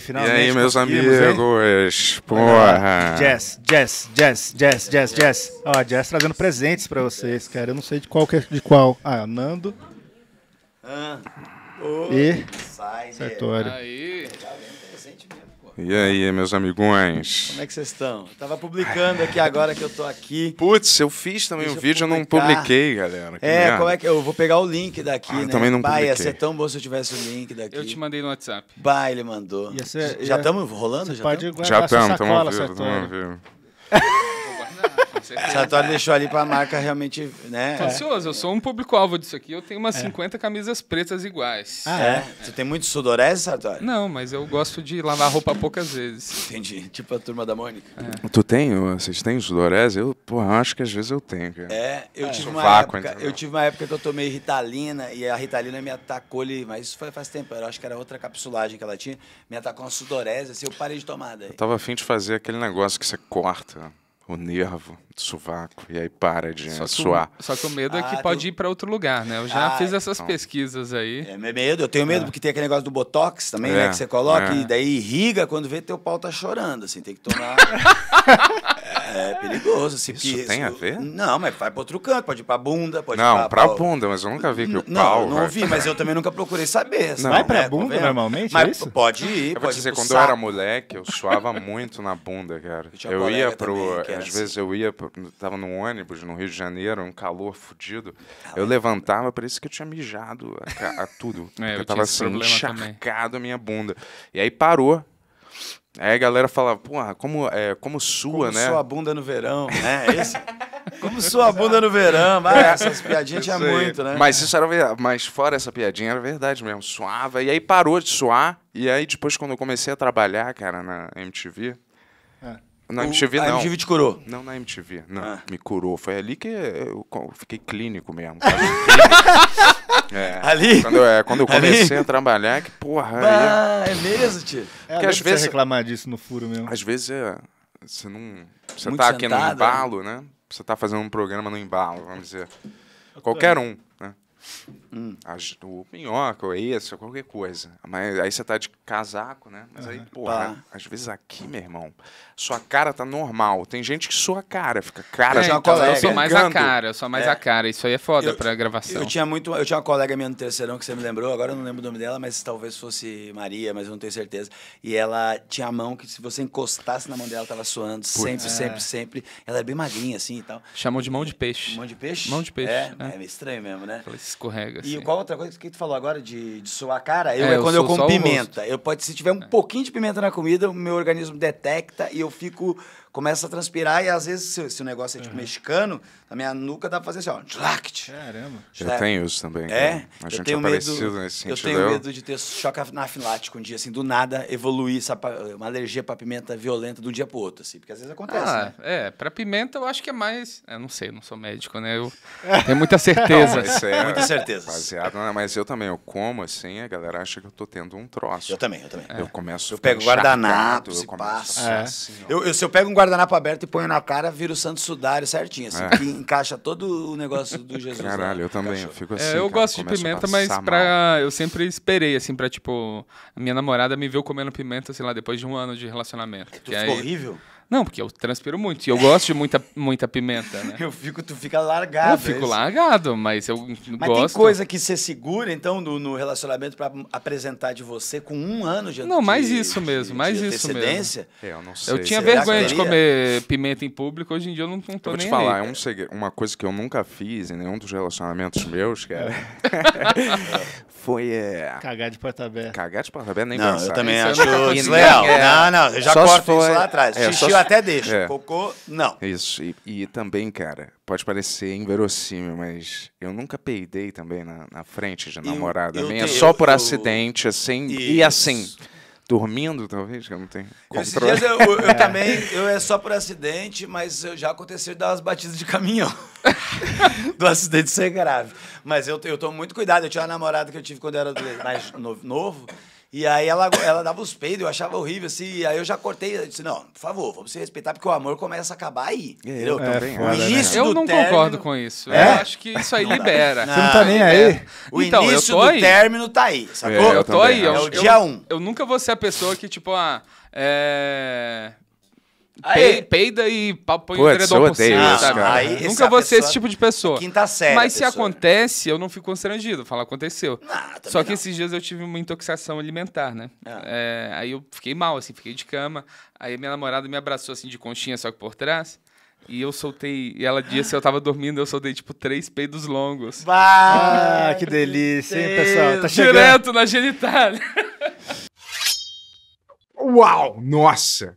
finalmente. E aí, meus amigos? Porra. Jess, Jess, Jess, Jess, Jess, Jess. Ó, Jess trazendo presentes pra vocês, cara. Eu não sei de qual que é, de qual. Ah, é Nando. Ah, oh, e Sartori. Aí. Tá presente mesmo. E aí, meus amigões? Como é que vocês estão? Eu tava publicando aqui agora que eu tô aqui. Putz, eu fiz também o um vídeo, eu não publiquei, galera. Que é, merda. como é que eu vou pegar o link daqui, ah, né? Eu também não publiquei. ia ser tão bom se eu tivesse o link daqui. Eu te mandei no WhatsApp. Bah, ele mandou. Ser, já estamos rolando? Já estamos, já estamos, estamos ao vivo. Essa toalha deixou ali para a marca realmente, né? Tô ansioso, eu sou um público-alvo disso aqui. Eu tenho umas é. 50 camisas pretas iguais. Ah, é? é? Você tem muito sudorese, é, Sartori? Não, mas eu gosto de lavar roupa poucas vezes. Entendi. Tipo a turma da Mônica. É. Tu tem? Vocês têm sudorese? Eu, porra, acho que às vezes eu tenho, cara. É, eu é. tive uma época, eu tive uma época que eu tomei Ritalina e a Ritalina me atacou ali, mas isso foi faz tempo, eu acho que era outra capsulagem que ela tinha, me atacou uma sudorese, assim, eu parei de tomar daí. Eu tava afim de fazer aquele negócio que você corta o nervo do sovaco e aí para de só suar. O, só que o medo é que ah, pode eu... ir para outro lugar, né? Eu já ah, fiz é. essas então. pesquisas aí. É, é medo, eu tenho medo é. porque tem aquele negócio do botox também, é, né? Que você coloca é. e daí irriga quando vê teu pau tá chorando, assim, tem que tomar. É perigoso. Se isso tem a ver? Não, mas vai para outro canto, pode ir para bunda, pode não, ir para... Não, para bunda, mas eu nunca vi que o pau... Não, não vai... vi, mas eu também nunca procurei saber. Não. Vai para é, bunda normalmente, mas é isso? Pode ir, eu vou dizer, quando saco. eu era moleque, eu suava muito na bunda, cara. Eu, eu ia pro... Também, às assim. vezes eu ia... Pro, tava num ônibus no Rio de Janeiro, um calor fodido. Ah, eu levantava, parecia que eu tinha mijado a, a tudo. É, eu, eu tava assim, encharcado também. a minha bunda. E aí parou... Aí a galera fala, pô, como, é, como sua, como né? Como sua bunda no verão, né? Esse... como sua bunda no verão. Mas é. essas piadinhas tinha muito, né? Mas isso era verdade. Mas fora essa piadinha, era verdade mesmo. Suava. E aí parou de suar. E aí depois, quando eu comecei a trabalhar, cara, na MTV... É. Na MTV, o, não. A MTV te curou? Não, na MTV. Não, ah. me curou. Foi ali que eu fiquei clínico mesmo. é, ali? Quando eu, é, quando eu comecei ali? a trabalhar, que porra. Ah, é mesmo, tio? É, Porque às vezes. reclamar disso no furo mesmo. Às vezes é. Você não. Você Muito tá sentado, aqui no né? embalo, né? Você tá fazendo um programa no embalo, vamos dizer. Qualquer um, né? Hum. A, o minhoca, ou isso, qualquer coisa. Mas aí você tá de casaco, né? Mas uhum. aí, porra, tá. às vezes aqui, meu irmão, sua cara tá normal. Tem gente que sua cara fica cara. É, já tá então, eu sou mais a cara, eu sou mais é. a cara. Isso aí é foda eu, pra gravação. Eu tinha muito. Eu tinha uma colega minha no terceirão que você me lembrou, agora eu não lembro o nome dela, mas talvez fosse Maria, mas eu não tenho certeza. E ela tinha a mão que se você encostasse na mão dela, tava suando sempre, é. sempre, sempre. Ela é bem magrinha, assim e tal. Chamou de mão de peixe. Mão de peixe? Mão de peixe. É, é. é estranho mesmo, né? Falei, escorrega. Assim. E qual outra coisa que tu falou agora de, de suar a cara? Eu é, é quando eu, eu como pimenta. Eu pode, se tiver um é. pouquinho de pimenta na comida, o meu organismo detecta e eu fico começa a transpirar e às vezes, se, se o negócio é tipo uhum. mexicano, a minha nuca dá tá pra fazer assim, ó. Caramba. Já é. tem isso também. É. A gente eu tenho é medo, nesse sentido. Eu tenho medo de ter choque anafilático um dia, assim, do nada evoluir sabe, uma alergia pra pimenta violenta de um dia pro outro, assim, porque às vezes acontece. Ah, né? é. Pra pimenta eu acho que é mais. Eu é, não sei, não sou médico, né? Eu tenho muita certeza. não, é muita certeza. Baseado, né? mas eu também, eu como assim, a galera acha que eu tô tendo um troço. Eu também, eu também. Eu começo. Eu pego guardanapo, eu começo. É. Assim, eu, eu, se eu pego um guardanapo, guardanapo aberto e ponho na cara, vira o Santo Sudário certinho, assim, é. que encaixa todo o negócio do Jesus. Né? Caralho, lá, eu também, eu fico é, assim. É, eu cara, gosto de pimenta, mas pra, eu sempre esperei, assim, pra tipo. Minha namorada me viu comendo pimenta, sei lá, depois de um ano de relacionamento. Tu ficou horrível? Não, porque eu transpiro muito e eu gosto de muita, muita pimenta, né? Eu fico, tu fica largado. Eu é fico largado, mas eu mas gosto. Mas tem coisa que você segura, então, no, no relacionamento para apresentar de você com um ano de Não, mais de, isso mesmo, de, mais de isso mesmo. É, eu não sei. É eu tinha vergonha de comer pimenta em público, hoje em dia eu não, não tô eu vou te falar, aí, é um segredo, uma coisa que eu nunca fiz em nenhum dos relacionamentos meus, cara, foi... É... Cagar de porta aberta. Cagar de porta aberta, nem não, pensar. Não, eu também acho desleal. É... Né? Não, não, eu já Só corto foi... isso lá atrás. É, eu até deixo. É. Cocô, não. Isso. E, e, também, cara, pode parecer inverossímil, mas eu nunca peidei também na, na frente de namorada eu, minha, só por eu, acidente, assim. Isso. E assim. Dormindo, talvez, que eu não tenho controle. Esses dias eu, é. também, eu é só por acidente, mas já aconteceu de dar umas batidas de caminhão. do acidente ser grave. Mas eu, eu tomo muito cuidado. Eu tinha uma namorada que eu tive quando eu era mais novo e aí ela, ela dava os peidos, eu achava horrível, assim. E aí eu já cortei, eu disse, não, por favor, vamos se respeitar, porque o amor começa a acabar aí. É, Entendeu? É, então, é, o né? início eu não término... concordo com isso. É? Eu acho que isso aí não libera. Não, Você não tá nem aí? É. O então, início do aí. término tá aí, sacou? É, eu, tô aí. É o dia Um. Eu nunca vou ser a pessoa que, tipo, ah, é Aí, peida e põe o edredom por cima, sabe? aí, Nunca vou ser esse tipo de pessoa. Quinta série. Mas se acontece, eu não fico constrangido. Fala, aconteceu. Não, Só que não. esses dias eu tive uma intoxicação alimentar, né? Ah. É, aí eu fiquei mal, assim, fiquei de cama. Aí minha namorada me abraçou, assim, de conchinha, só que por trás. E eu soltei. E ela disse eu tava dormindo, eu soltei tipo três peidos longos. Bah, que delícia, hein, pessoal? Tá chegando. Direto na genitália. Uau! Nossa!